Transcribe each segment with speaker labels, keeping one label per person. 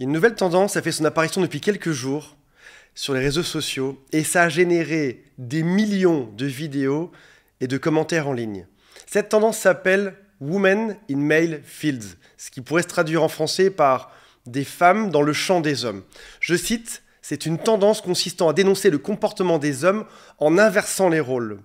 Speaker 1: Une nouvelle tendance a fait son apparition depuis quelques jours sur les réseaux sociaux et ça a généré des millions de vidéos et de commentaires en ligne. Cette tendance s'appelle Women in Male Fields, ce qui pourrait se traduire en français par des femmes dans le champ des hommes. Je cite, c'est une tendance consistant à dénoncer le comportement des hommes en inversant les rôles.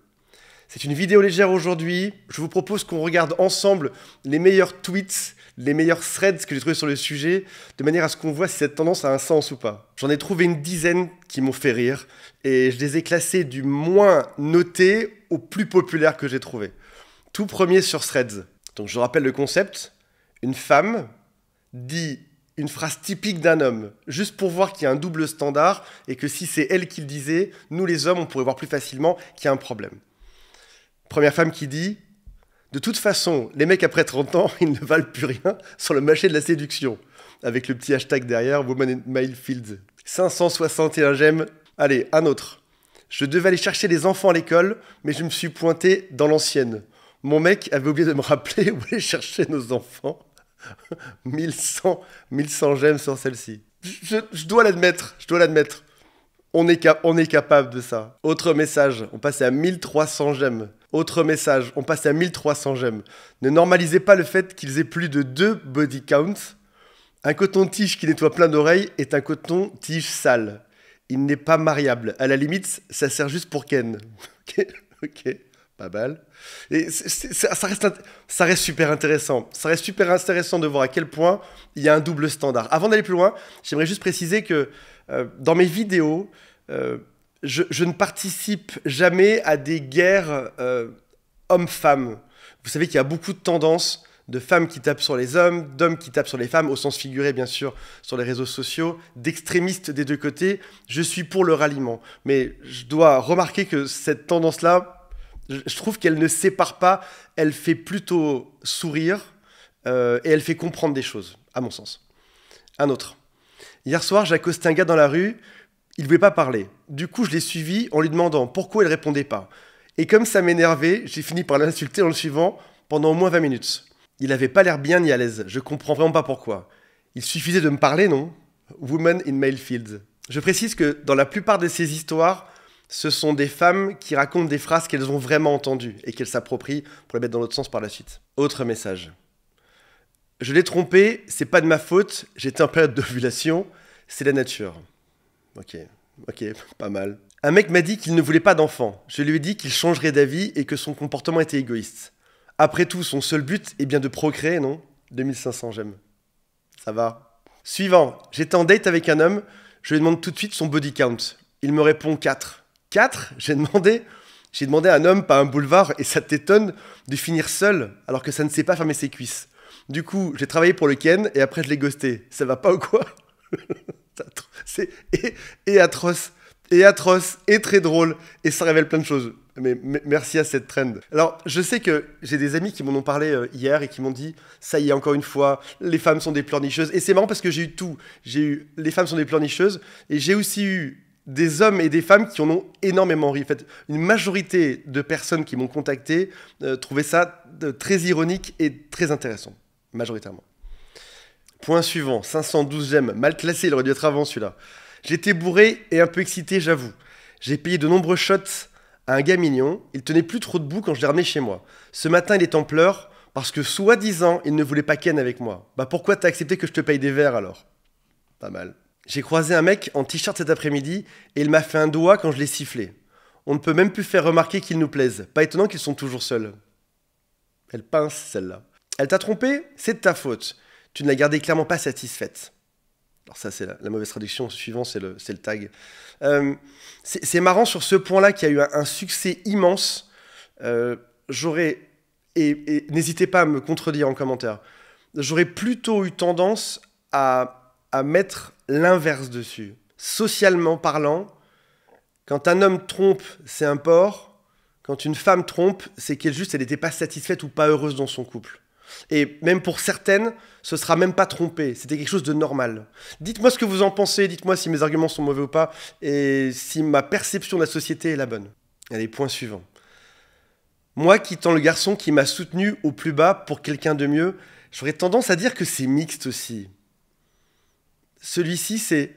Speaker 1: C'est une vidéo légère aujourd'hui. Je vous propose qu'on regarde ensemble les meilleurs tweets, les meilleurs threads que j'ai trouvés sur le sujet, de manière à ce qu'on voit si cette tendance a un sens ou pas. J'en ai trouvé une dizaine qui m'ont fait rire, et je les ai classés du moins noté au plus populaire que j'ai trouvé. Tout premier sur threads. Donc je rappelle le concept. Une femme dit une phrase typique d'un homme, juste pour voir qu'il y a un double standard et que si c'est elle qui le disait, nous les hommes, on pourrait voir plus facilement qu'il y a un problème. Première femme qui dit De toute façon, les mecs après 30 ans, ils ne valent plus rien sur le marché de la séduction. Avec le petit hashtag derrière, Woman in Milefields. 561 j'aime. Allez, un autre. Je devais aller chercher les enfants à l'école, mais je me suis pointé dans l'ancienne. Mon mec avait oublié de me rappeler où aller chercher nos enfants. 1100, 1100 j'aime sur celle-ci. Je, dois l'admettre, je dois l'admettre. On est, on est capable de ça. Autre message, on passait à 1300 j'aime. Autre message, on passe à 1300 j'aime. Ne normalisez pas le fait qu'ils aient plus de deux body counts. Un coton-tige qui nettoie plein d'oreilles est un coton-tige sale. Il n'est pas mariable. À la limite, ça sert juste pour Ken. ok, ok, pas mal. Et ça, reste, ça reste super intéressant. Ça reste super intéressant de voir à quel point il y a un double standard. Avant d'aller plus loin, j'aimerais juste préciser que euh, dans mes vidéos, euh, je, ne participe jamais à des guerres euh, hommes-femmes. Vous savez qu'il y a beaucoup de tendances de femmes qui tapent sur les hommes, d'hommes qui tapent sur les femmes, au sens figuré bien sûr, sur les réseaux sociaux, d'extrémistes des deux côtés. Je suis pour le ralliement. Mais je dois remarquer que cette tendance-là, je trouve qu'elle ne sépare pas, elle fait plutôt sourire euh, et elle fait comprendre des choses, à mon sens. Un autre. Hier soir, j'accoste un gars dans la rue, il voulait pas parler. Du coup, je l'ai suivi en lui demandant pourquoi il répondait pas. Et comme ça m'énervait, j'ai fini par l'insulter en le suivant pendant au moins 20 minutes. Il n'avait pas l'air bien ni à l'aise, je comprends vraiment pas pourquoi. Il suffisait de me parler, non Woman in Male Fields. Je précise que dans la plupart de ces histoires, ce sont des femmes qui racontent des phrases qu'elles ont vraiment entendues et qu'elles s'approprient pour les mettre dans l'autre sens par la suite. Autre message. Je l'ai trompé, c'est pas de ma faute, j'étais en période d'ovulation, c'est la nature. Ok, ok, pas mal. Un mec m'a dit qu'il ne voulait pas d'enfant. Je lui ai dit qu'il changerait d'avis et que son comportement était égoïste. Après tout, son seul but est bien de procréer, non 2500 j'aime. Ça va. Suivant, j'étais en date avec un homme, je lui demande tout de suite son body count. Il me répond 4. 4 J'ai demandé J'ai demandé à un homme, pas un boulevard, et ça t'étonne de finir seul alors que ça ne sait pas fermer ses cuisses. Du coup, j'ai travaillé pour le Ken et après je l'ai ghosté. Ça va pas ou quoi c'est et, atroce, et atroce, et très drôle, et ça révèle plein de choses. Mais merci à cette trend. Alors, je sais que j'ai des amis qui m'en ont parlé euh, hier et qui m'ont dit ça y est, encore une fois, les femmes sont des pleurnicheuses. Et c'est marrant parce que j'ai eu tout. J'ai eu les femmes sont des pleurnicheuses et j'ai aussi eu des hommes et des femmes qui en ont énormément ri. En fait, une majorité de personnes qui m'ont contacté euh, trouvaient ça euh, très ironique et très intéressant, majoritairement. Point suivant, 512 ème mal classé, il aurait dû être avant celui-là. J'étais bourré et un peu excité, j'avoue. J'ai payé de nombreux shots à un gars mignon, il tenait plus trop debout quand je l'ai ramené chez moi. Ce matin, il est en pleurs parce que soi-disant, il ne voulait pas ken avec moi. Bah pourquoi t'as accepté que je te paye des verres alors Pas mal. J'ai croisé un mec en t-shirt cet après-midi et il m'a fait un doigt quand je l'ai sifflé. On ne peut même plus faire remarquer qu'il nous plaisent. Pas étonnant qu'ils sont toujours seuls. Elle pince celle-là. Elle t'a trompé C'est de ta faute. Tu ne la gardais clairement pas satisfaite. Alors ça, c'est la, mauvaise traduction. Suivant, c'est le, tag. Euh, c'est marrant sur ce point-là qu'il y a eu un, succès immense. Euh, j'aurais et, n'hésitez pas à me contredire en commentaire. J'aurais plutôt eu tendance à, mettre l'inverse dessus. Socialement parlant, quand un homme trompe, c'est un porc. Quand une femme trompe, c'est qu'elle juste, elle n'était pas satisfaite ou pas heureuse dans son couple. Et même pour certaines, ce sera même pas trompé. C'était quelque chose de normal. Dites-moi ce que vous en pensez, dites-moi si mes arguments sont mauvais ou pas, et si ma perception de la société est la bonne. Allez, point suivant. Moi, quittant le garçon qui m'a soutenu au plus bas pour quelqu'un de mieux, j'aurais tendance à dire que c'est mixte aussi. Celui-ci, c'est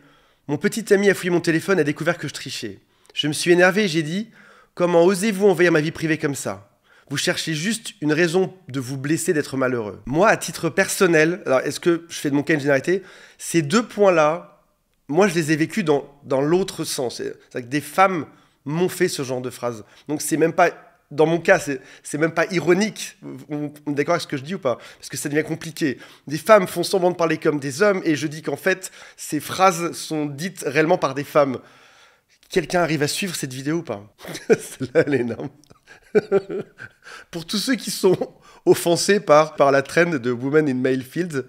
Speaker 1: Mon petit ami a fouillé mon téléphone et a découvert que je trichais. Je me suis énervé et j'ai dit Comment osez-vous envahir ma vie privée comme ça vous cherchez juste une raison de vous blesser, d'être malheureux. Moi, à titre personnel, alors est-ce que je fais de mon cas une généralité Ces deux points-là, moi, je les ai vécus dans, dans l'autre sens. C'est-à-dire que des femmes m'ont fait ce genre de phrase. Donc, c'est même pas. Dans mon cas, c'est même pas ironique. Vous êtes est d'accord avec ce que je dis ou pas Parce que ça devient compliqué. Des femmes font semblant de parler comme des hommes et je dis qu'en fait, ces phrases sont dites réellement par des femmes. Quelqu'un arrive à suivre cette vidéo ou pas Celle-là, elle est énorme. Pour tous ceux qui sont offensés par, par la trend de Women in Male Fields,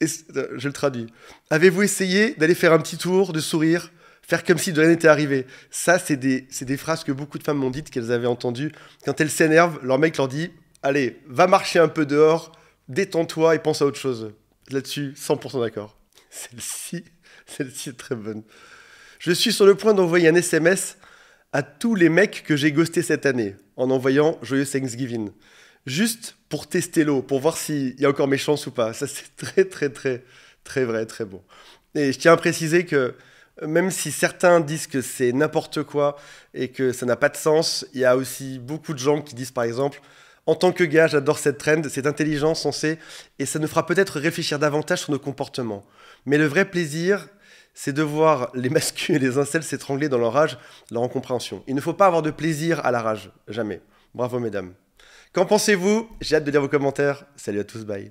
Speaker 1: je le traduis. Avez-vous essayé d'aller faire un petit tour, de sourire, faire comme si de rien n'était arrivé Ça, c'est des, phrases que beaucoup de femmes m'ont dites qu'elles avaient entendues. Quand elles s'énervent, leur mec leur dit Allez, va marcher un peu dehors, détends-toi et pense à autre chose. Là-dessus, 100% d'accord. Celle-ci, celle-ci est très bonne. Je suis sur le point d'envoyer un SMS à tous les mecs que j'ai ghostés cette année en envoyant Joyeux Thanksgiving. Juste pour tester l'eau, pour voir s'il y a encore mes chances ou pas. Ça, c'est très, très, très, très vrai, très bon. Et je tiens à préciser que même si certains disent que c'est n'importe quoi et que ça n'a pas de sens, il y a aussi beaucoup de gens qui disent par exemple en tant que gars, j'adore cette trend, c'est intelligent, sensé, et ça nous fera peut-être réfléchir davantage sur nos comportements. Mais le vrai plaisir, c'est de voir les masculins et les incels s'étrangler dans leur rage, leur incompréhension. Il ne faut pas avoir de plaisir à la rage, jamais. Bravo mesdames. Qu'en pensez-vous J'ai hâte de lire vos commentaires. Salut à tous, bye.